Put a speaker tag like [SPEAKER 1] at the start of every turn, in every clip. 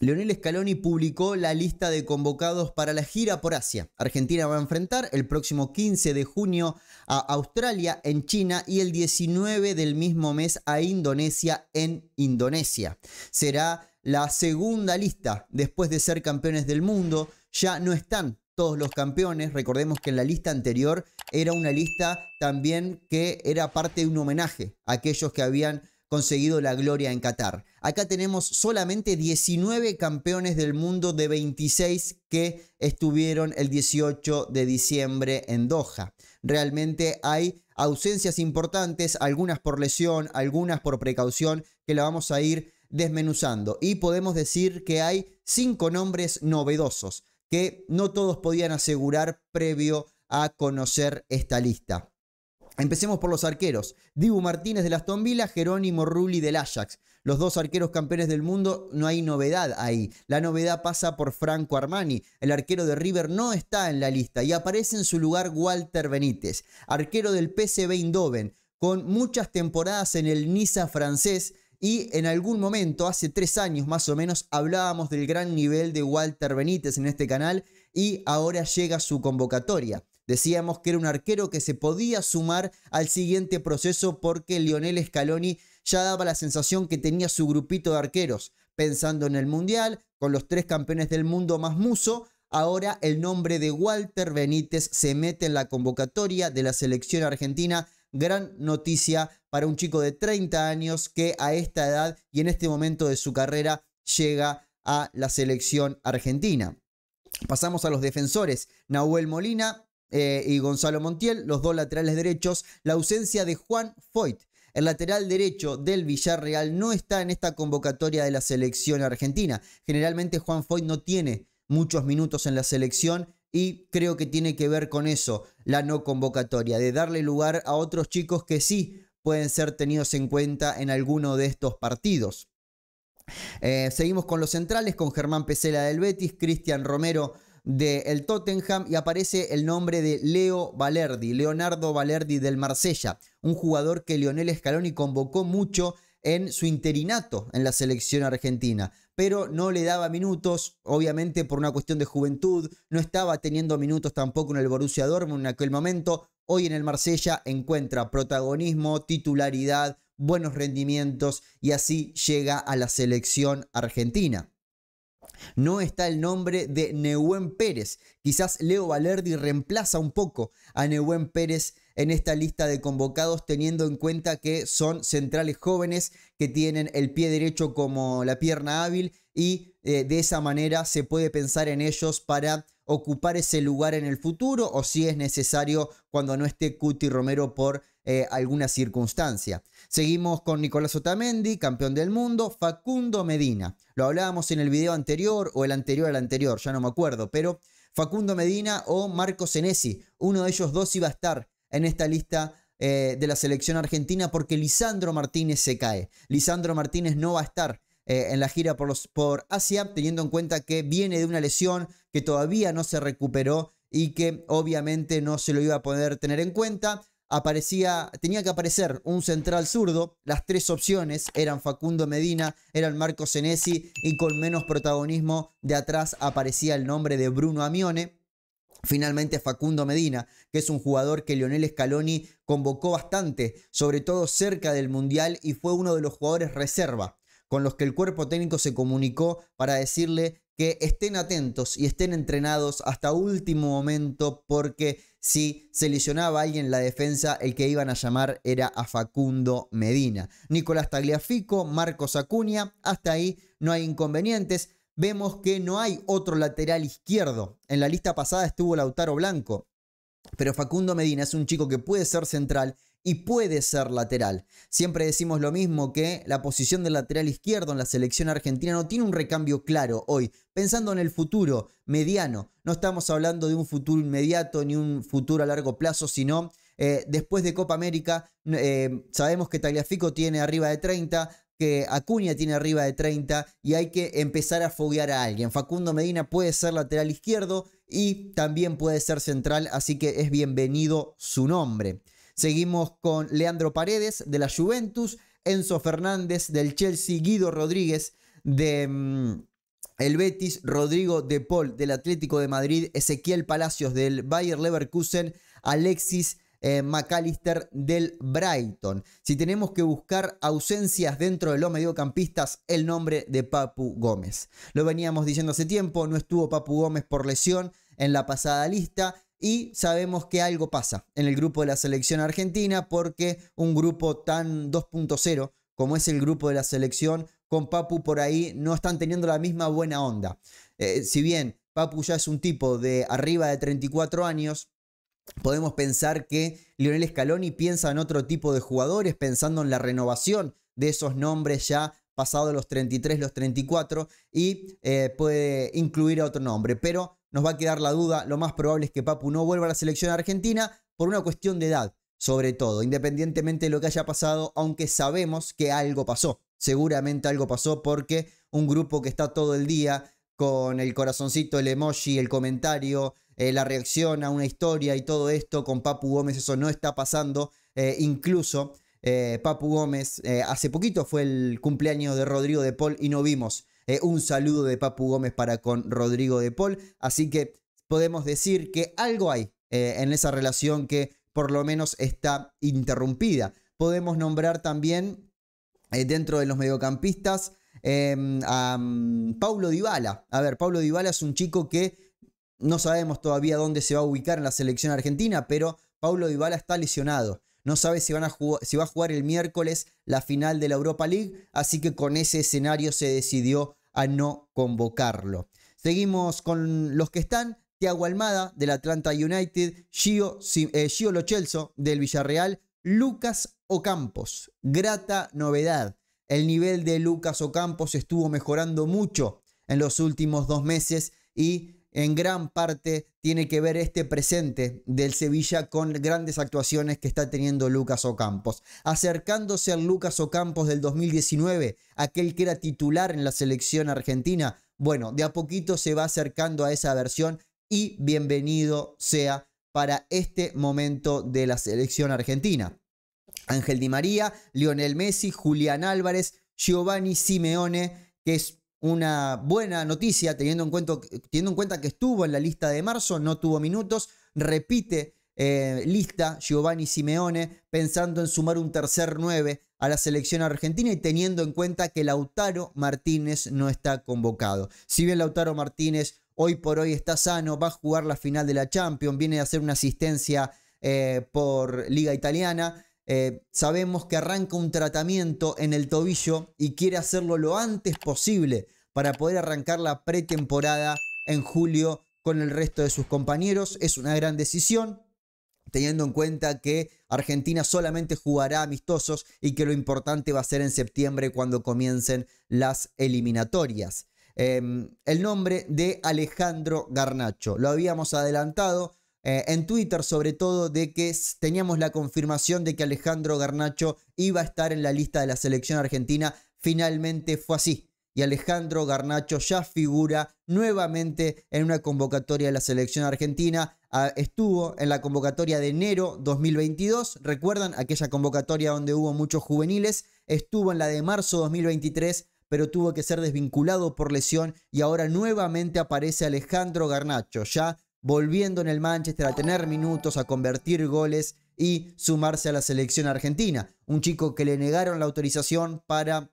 [SPEAKER 1] Leonel Scaloni publicó la lista de convocados para la gira por Asia. Argentina va a enfrentar el próximo 15 de junio a Australia en China y el 19 del mismo mes a Indonesia en Indonesia. Será la segunda lista después de ser campeones del mundo. Ya no están todos los campeones. Recordemos que en la lista anterior era una lista también que era parte de un homenaje a aquellos que habían conseguido la gloria en Qatar. Acá tenemos solamente 19 campeones del mundo de 26 que estuvieron el 18 de diciembre en Doha. Realmente hay ausencias importantes, algunas por lesión, algunas por precaución, que la vamos a ir desmenuzando. Y podemos decir que hay cinco nombres novedosos que no todos podían asegurar previo a conocer esta lista. Empecemos por los arqueros. Dibu Martínez la Aston Villa, Jerónimo Rulli del Ajax. Los dos arqueros campeones del mundo, no hay novedad ahí. La novedad pasa por Franco Armani. El arquero de River no está en la lista y aparece en su lugar Walter Benítez, arquero del PSV Eindhoven, con muchas temporadas en el Niza francés. Y en algún momento, hace tres años más o menos, hablábamos del gran nivel de Walter Benítez en este canal y ahora llega su convocatoria. Decíamos que era un arquero que se podía sumar al siguiente proceso porque Lionel Scaloni ya daba la sensación que tenía su grupito de arqueros. Pensando en el Mundial, con los tres campeones del mundo más muso, ahora el nombre de Walter Benítez se mete en la convocatoria de la selección argentina. Gran noticia para un chico de 30 años que a esta edad y en este momento de su carrera llega a la selección argentina. Pasamos a los defensores. Nahuel Molina, eh, y Gonzalo Montiel, los dos laterales derechos, la ausencia de Juan Foyt. El lateral derecho del Villarreal no está en esta convocatoria de la selección argentina. Generalmente Juan Foyt no tiene muchos minutos en la selección y creo que tiene que ver con eso la no convocatoria, de darle lugar a otros chicos que sí pueden ser tenidos en cuenta en alguno de estos partidos. Eh, seguimos con los centrales, con Germán Pesela del Betis, Cristian Romero del Tottenham y aparece el nombre de Leo Valerdi, Leonardo Valerdi del Marsella, un jugador que Lionel Scaloni convocó mucho en su interinato en la selección argentina, pero no le daba minutos, obviamente por una cuestión de juventud, no estaba teniendo minutos tampoco en el Borussia Dortmund en aquel momento, hoy en el Marsella encuentra protagonismo, titularidad, buenos rendimientos y así llega a la selección argentina. No está el nombre de Neuwen Pérez. Quizás Leo Valerdi reemplaza un poco a Neuwen Pérez en esta lista de convocados, teniendo en cuenta que son centrales jóvenes que tienen el pie derecho como la pierna hábil y eh, de esa manera se puede pensar en ellos para ocupar ese lugar en el futuro o si es necesario cuando no esté Cuti Romero por eh, alguna circunstancia. Seguimos con Nicolás Otamendi, campeón del mundo, Facundo Medina. Lo hablábamos en el video anterior o el anterior al anterior, ya no me acuerdo, pero Facundo Medina o Marco Senesi, uno de ellos dos iba a estar en esta lista eh, de la selección argentina porque Lisandro Martínez se cae. Lisandro Martínez no va a estar eh, en la gira por Asia, teniendo en cuenta que viene de una lesión que todavía no se recuperó y que obviamente no se lo iba a poder tener en cuenta aparecía, tenía que aparecer un central zurdo. Las tres opciones eran Facundo Medina, eran Marco Senesi y con menos protagonismo de atrás aparecía el nombre de Bruno Amione. Finalmente Facundo Medina, que es un jugador que Lionel Scaloni convocó bastante, sobre todo cerca del Mundial y fue uno de los jugadores reserva con los que el cuerpo técnico se comunicó para decirle que estén atentos y estén entrenados hasta último momento porque si se lesionaba alguien en la defensa, el que iban a llamar era a Facundo Medina. Nicolás Tagliafico, Marcos Acuña, hasta ahí no hay inconvenientes. Vemos que no hay otro lateral izquierdo. En la lista pasada estuvo Lautaro Blanco, pero Facundo Medina es un chico que puede ser central y puede ser lateral. Siempre decimos lo mismo que la posición del lateral izquierdo en la selección argentina no tiene un recambio claro hoy. Pensando en el futuro mediano, no estamos hablando de un futuro inmediato ni un futuro a largo plazo, sino eh, después de Copa América eh, sabemos que Tagliafico tiene arriba de 30, que Acuña tiene arriba de 30 y hay que empezar a foguear a alguien. Facundo Medina puede ser lateral izquierdo y también puede ser central, así que es bienvenido su nombre. Seguimos con Leandro Paredes de la Juventus, Enzo Fernández del Chelsea, Guido Rodríguez del mm, Betis, Rodrigo De Paul del Atlético de Madrid, Ezequiel Palacios del Bayer Leverkusen, Alexis eh, McAllister del Brighton. Si tenemos que buscar ausencias dentro de los mediocampistas, el nombre de Papu Gómez. Lo veníamos diciendo hace tiempo, no estuvo Papu Gómez por lesión en la pasada lista y sabemos que algo pasa en el grupo de la selección argentina porque un grupo tan 2.0 como es el grupo de la selección con Papu por ahí no están teniendo la misma buena onda. Eh, si bien Papu ya es un tipo de arriba de 34 años, podemos pensar que Lionel Scaloni piensa en otro tipo de jugadores, pensando en la renovación de esos nombres ya pasados los 33, los 34, y eh, puede incluir a otro nombre. Pero nos va a quedar la duda. Lo más probable es que Papu no vuelva a la selección argentina por una cuestión de edad, sobre todo, independientemente de lo que haya pasado, aunque sabemos que algo pasó. Seguramente algo pasó porque un grupo que está todo el día con el corazoncito, el emoji, el comentario, eh, la reacción a una historia y todo esto, con Papu Gómez eso no está pasando. Eh, incluso eh, Papu Gómez, hace poquito fue el cumpleaños de Rodrigo de Paul y no vimos eh, un saludo de Papu Gómez para con Rodrigo de Paul. Así que podemos decir que algo hay eh, en esa relación que por lo menos está interrumpida. Podemos nombrar también eh, dentro de los mediocampistas em, a mm, Paulo Dybala. A ver, Paulo Dybala es un chico que no sabemos todavía dónde se va a ubicar en la selección argentina, pero Paulo Dybala está lesionado. No sabe si, va a jugar el miércoles la final de la Europa League, así que con ese escenario se decidió a no convocarlo. Seguimos con los que están. Tiago Almada del Atlanta United, Gio, eh, Gio Lochelso del Villarreal, Lucas Ocampos. Grata novedad. El nivel de Lucas Ocampos estuvo mejorando mucho en los últimos dos meses y en gran parte tiene que ver este presente del Sevilla con grandes actuaciones que está teniendo Lucas Ocampos. Acercándose al Lucas Ocampos del 2019, aquel que era titular en la selección argentina, bueno, de a poquito se va acercando a esa versión y bienvenido sea para este momento de la selección argentina. Ángel Di María, Lionel Messi, Julián Álvarez, Giovanni Simeone, que es una buena noticia, teniendo en, cuenta, teniendo en cuenta que estuvo en la lista de marzo, no tuvo minutos, repite eh, lista Giovanni Simeone, pensando en sumar un tercer 9 a la selección argentina y teniendo en cuenta que Lautaro Martínez no está convocado. Si bien Lautaro Martínez hoy por hoy está sano, va a jugar la final de la Champions, viene a hacer una asistencia eh, por Liga Italiana, eh, sabemos que arranca un tratamiento en el tobillo y quiere hacerlo lo antes posible para poder arrancar la pretemporada en julio con el resto de sus compañeros. Es una gran decisión, teniendo en cuenta que Argentina solamente jugará amistosos y que lo importante va a ser en septiembre cuando comiencen las eliminatorias. Em, el nombre de Alejandro Garnacho, lo habíamos adelantado, eh, en Twitter sobre todo de que teníamos la confirmación de que Alejandro Garnacho iba a estar en la lista de la selección argentina. Finalmente fue así. Y Alejandro Garnacho ya figura nuevamente en una convocatoria de la selección argentina. Ah, estuvo en la convocatoria de enero 2022. ¿Recuerdan aquella convocatoria donde hubo muchos juveniles? Estuvo en la de marzo 2023 pero tuvo que ser desvinculado por lesión y ahora nuevamente aparece Alejandro Garnacho, ya volviendo en el Manchester a tener minutos, a convertir goles y sumarse a la selección argentina. Un chico que le negaron la autorización para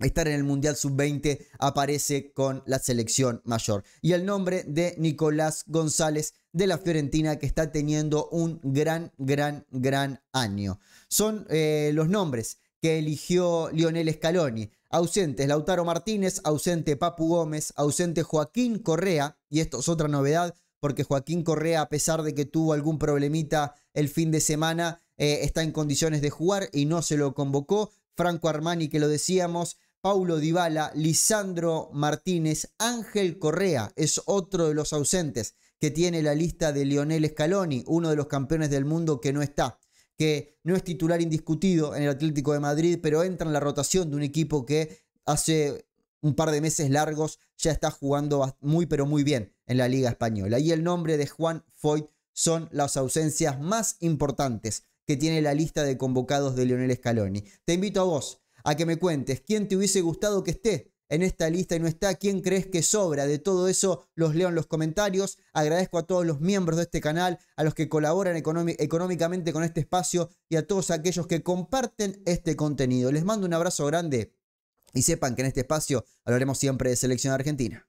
[SPEAKER 1] estar en el Mundial Sub-20 aparece con la selección mayor. Y el nombre de Nicolás González de la Fiorentina que está teniendo un gran, gran, gran año. Son eh, los nombres que eligió Lionel Scaloni. Ausentes Lautaro Martínez, ausente Papu Gómez, ausente Joaquín Correa, y esto es otra novedad, porque Joaquín Correa, a pesar de que tuvo algún problemita el fin de semana, eh, está en condiciones de jugar y no se lo convocó. Franco Armani, que lo decíamos, Paulo Dybala, Lisandro Martínez, Ángel Correa es otro de los ausentes que tiene la lista de Lionel Scaloni, uno de los campeones del mundo que no está, que no es titular indiscutido en el Atlético de Madrid, pero entra en la rotación de un equipo que hace un par de meses largos ya está jugando muy pero muy bien en la Liga Española. Y el nombre de Juan Foyt son las ausencias más importantes que tiene la lista de convocados de Lionel Scaloni. Te invito a vos a que me cuentes quién te hubiese gustado que esté en esta lista y no está, quién crees que sobra. De todo eso los leo en los comentarios. Agradezco a todos los miembros de este canal, a los que colaboran económicamente con este espacio y a todos aquellos que comparten este contenido. Les mando un abrazo grande y sepan que en este espacio hablaremos siempre de selección argentina.